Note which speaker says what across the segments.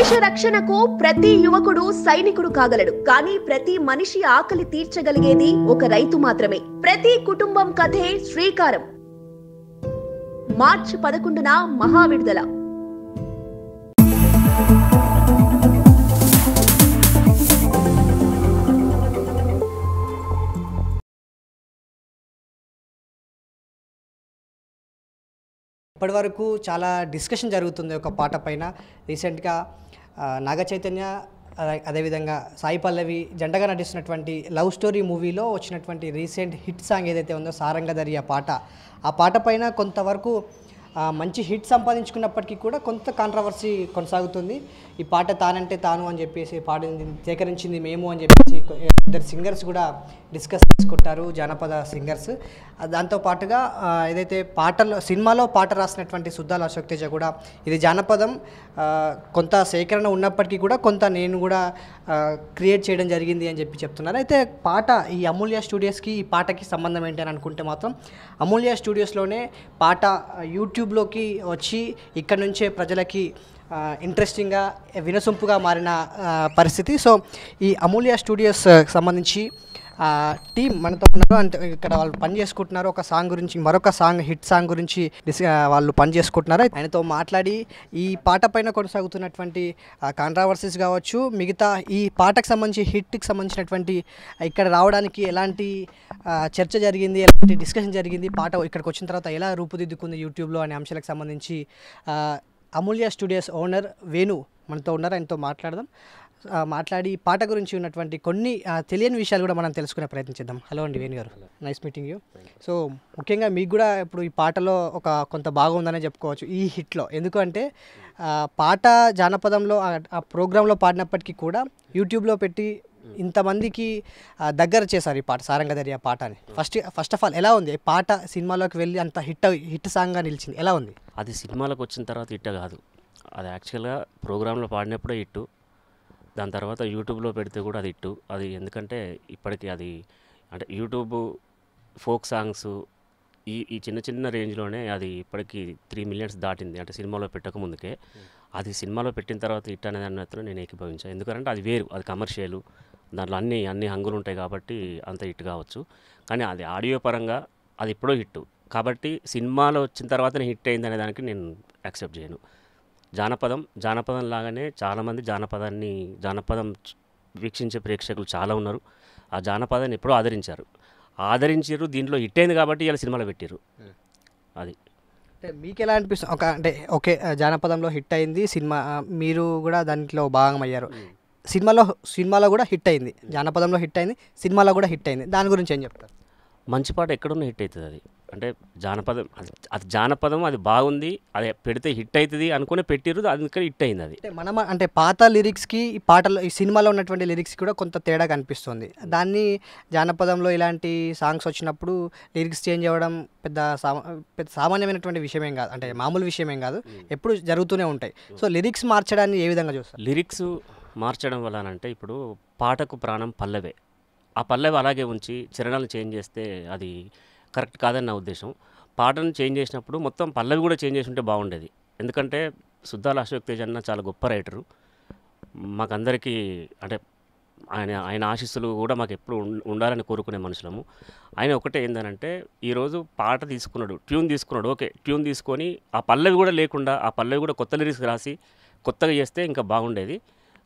Speaker 1: దేశ రక్షణకు ప్రతి యువకుడు సైనికుడు కాగలడు కానీ ప్రతి మనిషి ఆకలి తీర్చగలిగేది ఒక రైతు మాత్రమే ప్రతి కుటుంబం కథే శ్రీకారం మార్చి పదకొండున మహావిడుదల
Speaker 2: ఇప్పటి వరకు చాలా డిస్కషన్ జరుగుతుంది ఒక పాట పైన రీసెంట్గా నాగ చైతన్య అదేవిధంగా సాయి పల్లవి జండగా నటిస్తున్నటువంటి లవ్ స్టోరీ మూవీలో వచ్చినటువంటి రీసెంట్ హిట్ సాంగ్ ఏదైతే ఉందో సారంగధరి ఆ పాట ఆ పాట పైన కొంతవరకు మంచి హిట్ సంపాదించుకున్నప్పటికీ కూడా కొంత కాంట్రవర్సీ కొనసాగుతుంది ఈ పాట తానంటే తాను అని చెప్పేసి పాట సేకరించింది మేము అని చెప్పేసి ఇద్దరు సింగర్స్ కూడా డిస్కస్ చేసుకుంటారు జానపద సింగర్స్ దాంతో పాటుగా ఏదైతే పాటలు సినిమాలో పాట రాసినటువంటి సుద్దాల అశోక్ తేజ కూడా ఇది జానపదం కొంత సేకరణ ఉన్నప్పటికీ కూడా కొంత నేను కూడా క్రియేట్ చేయడం జరిగింది అని చెప్పి చెప్తున్నారు అయితే పాట ఈ అమూల్య స్టూడియోస్కి ఈ పాటకి సంబంధం ఏంటి అని అనుకుంటే మాత్రం అమూల్య స్టూడియోస్లోనే పాట యూట్యూబ్ యూట్యూబ్లోకి వచ్చి ఇక్కడ నుంచే ప్రజలకి ఇంట్రెస్టింగ్గా వినసొంపుగా మారిన పరిస్థితి సో ఈ అమూల్య స్టూడియోస్ సంబంధించి టీం మనతో ఉన్నారు అంటే ఇక్కడ వాళ్ళు పని చేసుకుంటున్నారు ఒక సాంగ్ గురించి మరొక సాంగ్ హిట్ సాంగ్ గురించి వాళ్ళు పని చేసుకుంటున్నారు ఆయనతో మాట్లాడి ఈ పాట పైన కొనసాగుతున్నటువంటి కాంట్రావర్సీస్ కావచ్చు మిగతా ఈ పాటకు సంబంధించి హిట్కి సంబంధించినటువంటి ఇక్కడ రావడానికి ఎలాంటి చర్చ జరిగింది ఎలాంటి డిస్కషన్ జరిగింది పాట ఇక్కడికి వచ్చిన తర్వాత ఎలా రూపుదిద్దుకుంది యూట్యూబ్లో అనే అంశాలకు సంబంధించి అమూల్య స్టూడియోస్ ఓనర్ వేణు మనతో ఉన్నారు ఆయనతో మాట్లాడదాం మాట్లాడి పాట గురించి ఉన్నటువంటి కొన్ని తెలియని విషయాలు కూడా మనం తెలుసుకునే ప్రయత్నించేద్దాం హలో అండి వేణు గారు నైస్ మీటింగ్ యూ సో ముఖ్యంగా మీకు కూడా ఇప్పుడు ఈ పాటలో ఒక కొంత భాగం ఉందనే చెప్పుకోవచ్చు ఈ హిట్లో ఎందుకంటే పాట జానపదంలో ఆ ప్రోగ్రాంలో పాడినప్పటికీ కూడా యూట్యూబ్లో పెట్టి hmm. ఇంతమందికి దగ్గర చేశారు ఈ పాట సారంగ ఆ పాట అని ఫస్ట్ ఫస్ట్ ఆఫ్ ఆల్ ఎలా ఉంది పాట సినిమాలోకి వెళ్ళి అంత హిట్ హిట్ సాంగ్గా నిలిచింది ఎలా ఉంది
Speaker 1: అది సినిమాలకు వచ్చిన తర్వాత హిట్ కాదు అది యాక్చువల్గా ప్రోగ్రాంలో పాడినప్పుడే హిట్టు దాని తర్వాత యూట్యూబ్లో పెడితే కూడా అది ఇట్టు అది ఎందుకంటే ఇప్పటికీ అది అంటే యూట్యూబ్ ఫోక్ సాంగ్స్ ఈ ఈ చిన్న చిన్న రేంజ్లోనే అది ఇప్పటికీ త్రీ మిలియన్స్ దాటింది అంటే సినిమాలో పెట్టక ముందుకే hmm. అది సినిమాలో పెట్టిన తర్వాత ఇట్ అనేది అన్నట్లు నేను ఏకీభవించాను ఎందుకంటే అది వేరు అది కమర్షియల్ దాంట్లో అన్ని అన్ని హంగులు ఉంటాయి కాబట్టి అంత హిట్ కావచ్చు కానీ అది ఆడియో పరంగా అది ఎప్పుడో హిట్ కాబట్టి సినిమాలో వచ్చిన తర్వాతనే హిట్ అయింది అనే దానికి నేను యాక్సెప్ట్ చేయను జానపదం జానపదం లాగానే చాలామంది జానపదాన్ని జానపదం వీక్షించే ప్రేక్షకులు చాలా ఉన్నారు ఆ జానపదాన్ని ఎప్పుడో ఆదరించారు ఆదరించారు దీంట్లో హిట్ అయింది కాబట్టి ఇలా సినిమాలో పెట్టారు అది
Speaker 2: అంటే మీకు ఎలా అనిపిస్తుంది ఒక అంటే ఓకే జానపదంలో హిట్ అయింది సినిమా మీరు కూడా దాంట్లో భాగం అయ్యారు సినిమాలో సినిమాలో కూడా హిట్ అయింది జానపదంలో హిట్ అయింది సినిమాలో కూడా హిట్ అయింది దాని గురించి ఏం చెప్తారు మంచి పాట ఎక్కడున్నా హిట్ అవుతుంది అది
Speaker 1: అంటే జానపదం అది జానపదం అది బాగుంది అది పెడితే హిట్ అవుతుంది అనుకుని పెట్టిరు అందుకని హిట్ అయింది అది
Speaker 2: మనం అంటే పాత లిరిక్స్కి ఈ పాటలో ఈ సినిమాలో ఉన్నటువంటి లిరిక్స్ కూడా కొంత తేడా కనిపిస్తుంది దాన్ని జానపదంలో ఇలాంటి సాంగ్స్ వచ్చినప్పుడు లిరిక్స్ చేంజ్ అవ్వడం పెద్ద పెద్ద సామాన్యమైనటువంటి విషయమేం కాదు అంటే మామూలు విషయమేం కాదు ఎప్పుడు జరుగుతూనే ఉంటాయి సో లిరిక్స్ మార్చడాన్ని ఏ విధంగా చూస్తారు
Speaker 1: లిరిక్స్ మార్చడం వలన అంటే ఇప్పుడు పాటకు ప్రాణం పల్లవే ఆ పల్లవి అలాగే ఉంచి చరణాలు చేంజ్ చేస్తే అది కరెక్ట్ కాదని నా ఉద్దేశం పాటను చేంజ్ చేసినప్పుడు మొత్తం పల్లవి కూడా చేంజ్ చేసి ఉంటే బాగుండేది ఎందుకంటే సుద్దాల అశోక్ తేజ్ అన్న చాలా గొప్ప రైటరు మాకందరికీ అంటే ఆయన ఆయన ఆశీస్సులు కూడా మాకు ఎప్పుడు ఉండాలని కోరుకునే మనుషులము ఆయన ఒకటే ఏంటంటే ఈరోజు పాట తీసుకున్నాడు ట్యూన్ తీసుకున్నాడు ఓకే ట్యూన్ తీసుకొని ఆ పల్లవి కూడా లేకుండా ఆ పల్లవి కూడా కొత్త లిరిక్స్ రాసి కొత్తగా చేస్తే ఇంకా బాగుండేది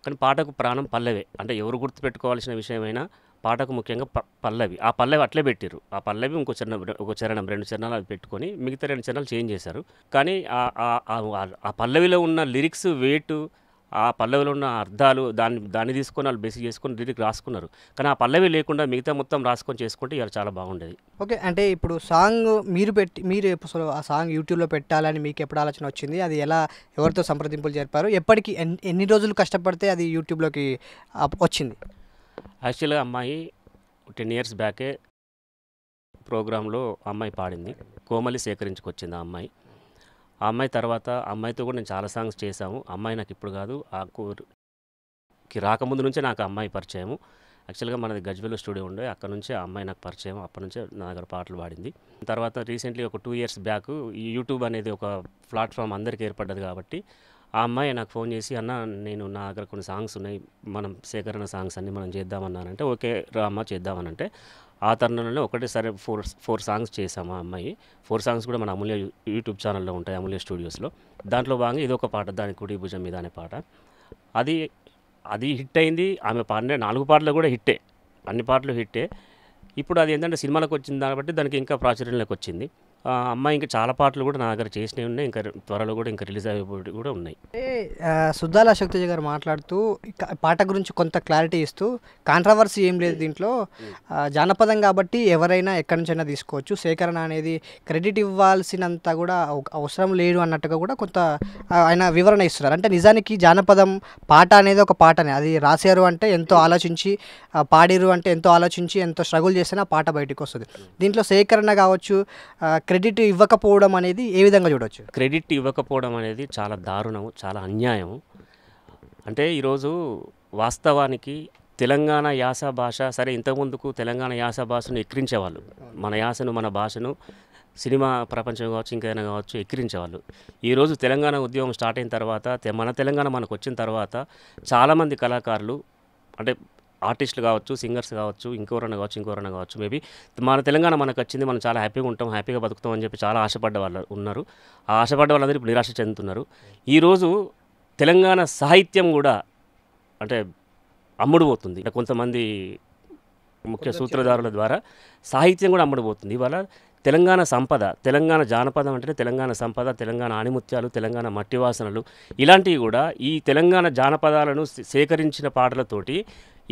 Speaker 1: కానీ పాటకు ప్రాణం పల్లవే అంటే ఎవరు గుర్తుపెట్టుకోవాల్సిన విషయమైనా పాటకు ముఖ్యంగా పల్లవి ఆ పల్లవి అట్లే పెట్టారు ఆ పల్లవి ఇంకో చరణం ఒక చరణం రెండు చరణాలు అవి పెట్టుకొని మిగతా రెండు చరణాలు చేంజ్ చేశారు కానీ ఆ పల్లవిలో ఉన్న లిరిక్స్ వేటు ఆ పల్లవిలో ఉన్న అర్థాలు దాన్ని దాన్ని తీసుకొని వాళ్ళు బేసిక్ చేసుకొని లిరిక్ రాసుకున్నారు కానీ ఆ పల్లవి లేకుండా మిగతా మొత్తం రాసుకొని చేసుకుంటే ఇవాళ చాలా బాగుండేది
Speaker 2: ఓకే అంటే ఇప్పుడు సాంగ్ మీరు పెట్టి మీరు అసలు ఆ సాంగ్ యూట్యూబ్లో పెట్టాలని మీకు ఎప్పుడు ఆలోచన వచ్చింది అది ఎలా ఎవరితో సంప్రదింపులు జరిపారు ఎప్పటికీ ఎన్ని రోజులు కష్టపడితే అది యూట్యూబ్లోకి వచ్చింది
Speaker 1: యాక్చువల్గా అమ్మాయి టెన్ ఇయర్స్ బ్యాకే ప్రోగ్రాంలో అమ్మాయి పాడింది కోమలి సేకరించుకొచ్చింది ఆ అమ్మాయి ఆ అమ్మాయి తర్వాత అమ్మాయితో కూడా నేను చాలా సాంగ్స్ చేశాము అమ్మాయి నాకు ఇప్పుడు కాదు ఆ కూర్కి రాకముందు నుంచే నాకు అమ్మాయి పరిచయము యాక్చువల్గా మనది గజ్వెల్ స్టూడియో ఉండే అక్కడ నుంచే ఆ అమ్మాయి నాకు పరిచయం అప్పటి నుంచే నా దగ్గర పాటలు పాడింది తర్వాత రీసెంట్లీ ఒక టూ ఇయర్స్ బ్యాక్ యూట్యూబ్ అనేది ఒక ప్లాట్ఫామ్ అందరికీ ఏర్పడ్డది కాబట్టి ఆ అమ్మాయి నాకు ఫోన్ చేసి అన్న నేను నా దగ్గర కొన్ని సాంగ్స్ ఉన్నాయి మనం సేకరణ సాంగ్స్ అన్నీ మనం చేద్దామన్నానంటే ఓకే రా అమ్మ చేద్దామనంటే ఆ తరుణంలోనే ఒకటేసారి ఫోర్ ఫోర్ సాంగ్స్ చేసాము ఆ అమ్మాయి ఫోర్ సాంగ్స్ కూడా మన అమూల్య యూట్యూబ్ ఛానల్లో ఉంటాయి అమూల్య స్టూడియోస్లో దాంట్లో భాగంగా ఇదొక పాట దాని కుడి భుజం మీద అనే పాట అది అది హిట్ అయింది ఆమె పాడిన నాలుగు పాటలు కూడా హిట్టే అన్ని పాటలు హిట్టే ఇప్పుడు అది ఏంటంటే సినిమాలకు వచ్చింది దాన్ని బట్టి దానికి ఇంకా ప్రాచుర్యంలోకి వచ్చింది అమ్మాయి ఇంకా చాలా పాటలు కూడా నా దగ్గర చేసినవి ఉన్నాయి ఇంకా త్వరలో కూడా ఇంకా రిలీజ్ అయిపోయి కూడా ఉన్నాయి
Speaker 2: సుద్దాల అశోక్తేజ గారు మాట్లాడుతూ పాట గురించి కొంత క్లారిటీ ఇస్తూ కాంట్రవర్సీ ఏం లేదు దీంట్లో జానపదం కాబట్టి ఎవరైనా ఎక్కడి నుంచైనా తీసుకోవచ్చు సేకరణ అనేది క్రెడిట్ ఇవ్వాల్సినంత కూడా అవసరం లేదు అన్నట్టుగా కూడా కొంత ఆయన వివరణ ఇస్తున్నారు అంటే నిజానికి జానపదం పాట అనేది ఒక పాటనే అది రాశారు అంటే ఎంతో ఆలోచించి పాడిరు అంటే ఎంతో ఆలోచించి ఎంతో స్ట్రగుల్ చేసినా పాట బయటకు వస్తుంది దీంట్లో సేకరణ కావచ్చు క్రెడిట్ ఇవ్వకపోవడం అనేది ఏ విధంగా చూడవచ్చు
Speaker 1: క్రెడిట్ ఇవ్వకపోవడం అనేది చాలా దారుణము చాలా అన్యాయం అంటే ఈరోజు వాస్తవానికి తెలంగాణ యాస భాష సరే ఇంతకుముందుకు తెలంగాణ యాస భాషను ఎక్కిరించేవాళ్ళు మన యాసను మన భాషను సినిమా ప్రపంచం కావచ్చు ఇంకేదైనా కావచ్చు ఎక్కిరించేవాళ్ళు ఈరోజు తెలంగాణ ఉద్యమం స్టార్ట్ అయిన తర్వాత మన తెలంగాణ మనకు వచ్చిన తర్వాత చాలామంది కళాకారులు అంటే ఆర్టిస్టులు కావచ్చు సింగర్స్ కావచ్చు ఇంకెవరైనా కావచ్చు ఇంకెవరైనా కావచ్చు మేబీ మన తెలంగాణ మనకు వచ్చింది మనం చాలా హ్యాపీగా ఉంటాం హ్యాపీగా బతుకుతాం అని చెప్పి చాలా ఆశపడ్డ వాళ్ళు ఉన్నారు ఆ ఆశపడ్డ వాళ్ళందరూ ఇప్పుడు నిరాశ చెందుతున్నారు ఈరోజు తెలంగాణ సాహిత్యం కూడా అంటే అమ్ముడుపోతుంది కొంతమంది ముఖ్య సూత్రధారుల ద్వారా సాహిత్యం కూడా అమ్ముడుపోతుంది ఇవాళ తెలంగాణ సంపద తెలంగాణ జానపదం అంటే తెలంగాణ సంపద తెలంగాణ ఆణిముత్యాలు తెలంగాణ మట్టి వాసనలు ఇలాంటివి కూడా ఈ తెలంగాణ జానపదాలను సేకరించిన పాటలతోటి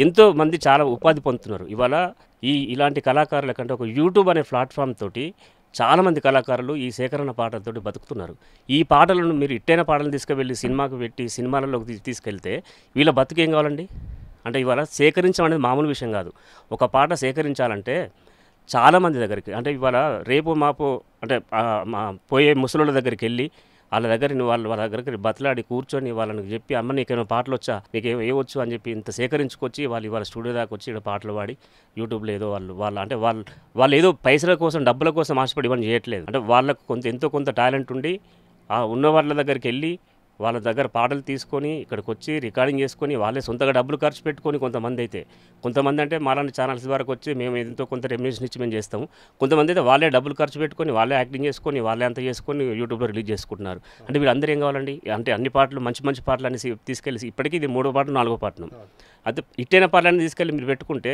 Speaker 1: ఎంతో మంది చాలా ఉపాధి పొందుతున్నారు ఇవాళ ఈ ఇలాంటి కళాకారుల కంటే ఒక యూట్యూబ్ అనే ప్లాట్ఫామ్ తోటి చాలామంది కళాకారులు ఈ సేకరణ పాటలతోటి బతుకుతున్నారు ఈ పాటలను మీరు ఇట్టైన పాటలు తీసుకువెళ్ళి సినిమాకు పెట్టి సినిమాలలోకి తీసుకెళ్తే వీళ్ళ బతుకేం కావాలండి అంటే ఇవాళ సేకరించడం అనేది మామూలు విషయం కాదు ఒక పాట సేకరించాలంటే చాలామంది దగ్గరికి అంటే ఇవాళ రేపు మాపు అంటే పోయే ముసలుల దగ్గరికి వెళ్ళి వాళ్ళ దగ్గర నువ్వు వాళ్ళ వాళ్ళ బతలాడి కూర్చొని వాళ్ళని చెప్పి అమ్మ నీకేమో పాటలు వచ్చా నీకేమో ఏవచ్చు అని చెప్పి ఇంత సేకరించుకొచ్చి వాళ్ళు ఇవాళ స్టూడియో దాకా వచ్చి ఇక్కడ పాటలు పాడి యూట్యూబ్లో ఏదో వాళ్ళు వాళ్ళు అంటే వాళ్ళు వాళ్ళు ఏదో పైసల కోసం డబ్బుల కోసం ఆశపడి ఇవన్నీ చేయట్లేదు అంటే వాళ్ళకు కొంత ఎంతో కొంత టాలెంట్ ఉండి ఆ ఉన్న వాళ్ళ దగ్గరికి వెళ్ళి వాళ్ళ దగ్గర పాటలు తీసుకొని ఇక్కడికి వచ్చి రికార్డింగ్ చేసుకొని వాళ్ళే సొంతగా డబ్బులు ఖర్చు పెట్టుకొని కొంతమంది అయితే కొంతమంది అంటే మాలాంటి ఛానల్స్ ద్వారా వచ్చి మేము ఎంతో కొంత రెమ్యూషన్ ఇచ్చి మేము చేస్తాము కొంతమంది అయితే వాళ్ళే డబ్బులు ఖర్చు పెట్టుకొని వాళ్ళే యాక్టింగ్ చేసుకొని వాళ్ళే అంత చేసుకొని యూట్యూబ్లో రిలీజ్ చేసుకుంటున్నారు అంటే మీరు ఏం కావాలండి అంటే అన్ని పాటలు మంచి మంచి పాటలు అనేసి తీసుకెళ్ళి ఇప్పటికీ ఇది మూడో పాటలు నాలుగో పాటను అయితే ఇట్టైన పాటలన్నీ తీసుకెళ్ళి మీరు పెట్టుకుంటే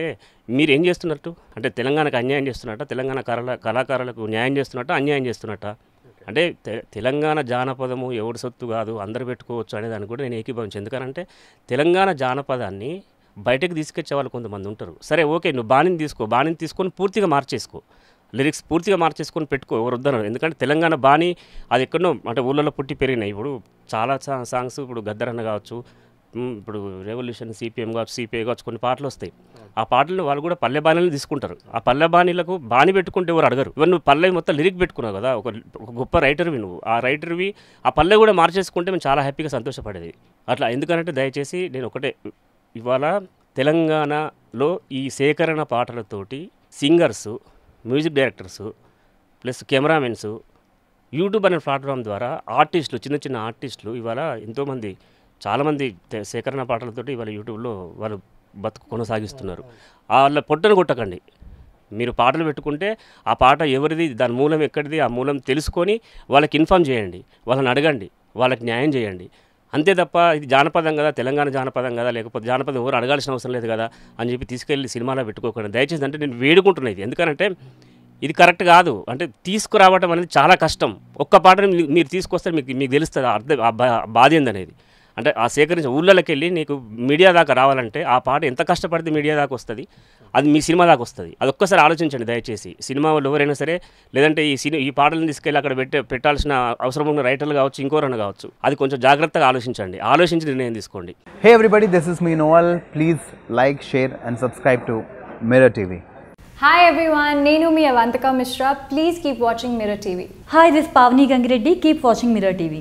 Speaker 1: మీరు ఏం చేస్తున్నట్టు అంటే తెలంగాణకు అన్యాయం చేస్తున్నట్ట తెలంగాణ కళ కళాకారులకు న్యాయం చేస్తున్నట్ట అన్యాయం చేస్తున్నట్ట అంటే తెలంగాణ జానపదము ఎవరి సొత్తు కాదు అందరు పెట్టుకోవచ్చు అనే దాన్ని కూడా నేను ఏకీభవించు ఎందుకంటే తెలంగాణ జానపదాన్ని బయటకు తీసుకొచ్చే వాళ్ళు కొంతమంది ఉంటారు సరే ఓకే నువ్వు బాణిని తీసుకో బాణిని తీసుకొని పూర్తిగా మార్చేసుకో లిరిక్స్ పూర్తిగా మార్చేసుకొని పెట్టుకో ఎవరు వద్దన్నారు ఎందుకంటే తెలంగాణ బాణి అది ఎక్కడో అంటే ఊళ్ళలో పుట్టి పెరిగినాయి ఇప్పుడు చాలా సాంగ్స్ ఇప్పుడు గద్దరన్న కావచ్చు ఇప్పుడు రెవల్యూషన్ సిపిఎం కావచ్చు సిపిఐ కావచ్చు కొన్ని పాటలు వస్తాయి ఆ పాటలను వాళ్ళు కూడా పల్లె బాణీలను తీసుకుంటారు ఆ పల్లె బాణీలకు బాణి పెట్టుకుంటే ఎవరు అడగరు ఇవన్న నువ్వు పల్లె మొత్తం లిరిక్ పెట్టుకున్నావు కదా ఒక గొప్ప రైటర్వి నువ్వు ఆ రైటర్వి ఆ పల్లె కూడా మార్చేసుకుంటే మేము చాలా హ్యాపీగా సంతోషపడేది అట్లా ఎందుకంటే దయచేసి నేను ఒకటే ఇవాళ తెలంగాణలో ఈ సేకరణ పాటలతోటి singers music directors plus cameramens YouTube అనే ప్లాట్ఫామ్ ద్వారా ఆర్టిస్టులు చిన్న చిన్న ఆర్టిస్టులు ఇవాళ ఎంతోమంది చాలామంది సేకరణ పాటలతో వాళ్ళ యూట్యూబ్లో వాళ్ళు బతుకు కొనసాగిస్తున్నారు వాళ్ళ పొట్టను కొట్టకండి మీరు పాటలు పెట్టుకుంటే ఆ పాట ఎవరిది దాని మూలం ఎక్కడిది ఆ మూలం తెలుసుకొని వాళ్ళకి ఇన్ఫామ్ చేయండి వాళ్ళని అడగండి వాళ్ళకి న్యాయం చేయండి అంతే తప్ప ఇది జానపదం కదా తెలంగాణ జానపదం కదా లేకపోతే జానపదం ఎవరు అడగాల్సిన అవసరం లేదు కదా అని చెప్పి తీసుకెళ్ళి సినిమాలో పెట్టుకోకండి దయచేసి అంటే నేను వేడుకుంటున్నా ఇది ఎందుకంటే ఇది కరెక్ట్ కాదు అంటే తీసుకురావటం అనేది చాలా కష్టం ఒక్క పాటను మీరు తీసుకొస్తే మీకు మీకు తెలుస్తుంది అర్థం బాధ ఏందనేది అంటే ఆ సేకరించిన ఊళ్ళకి వెళ్ళి నీకు మీడియా దాకా రావాలంటే ఆ పాట ఎంత కష్టపడితే మీడియా దాకా వస్తుంది అది మీ సినిమా దాకా వస్తుంది అది ఒక్కసారి ఆలోచించండి దయచేసి సినిమా వాళ్ళు ఎవరైనా సరే లేదంటే ఈ సినిమా ఈ పాటలను తీసుకెళ్ళి అక్కడ పెట్టే పెట్టాల్సిన అవసరం ఉన్న రైటర్లు కావచ్చు ఇంకోరైనా కావచ్చు అది కొంచెం జాగ్రత్తగా ఆలోచించండి ఆలోచించి నిర్ణయం తీసుకోండి hey everybody this is me Noval please like share and subscribe to Mirror TV
Speaker 2: hi everyone నేను మీ Avantika Mishra please keep watching Mirror TV hi this Pavani
Speaker 1: Gangireddy keep watching Mirror TV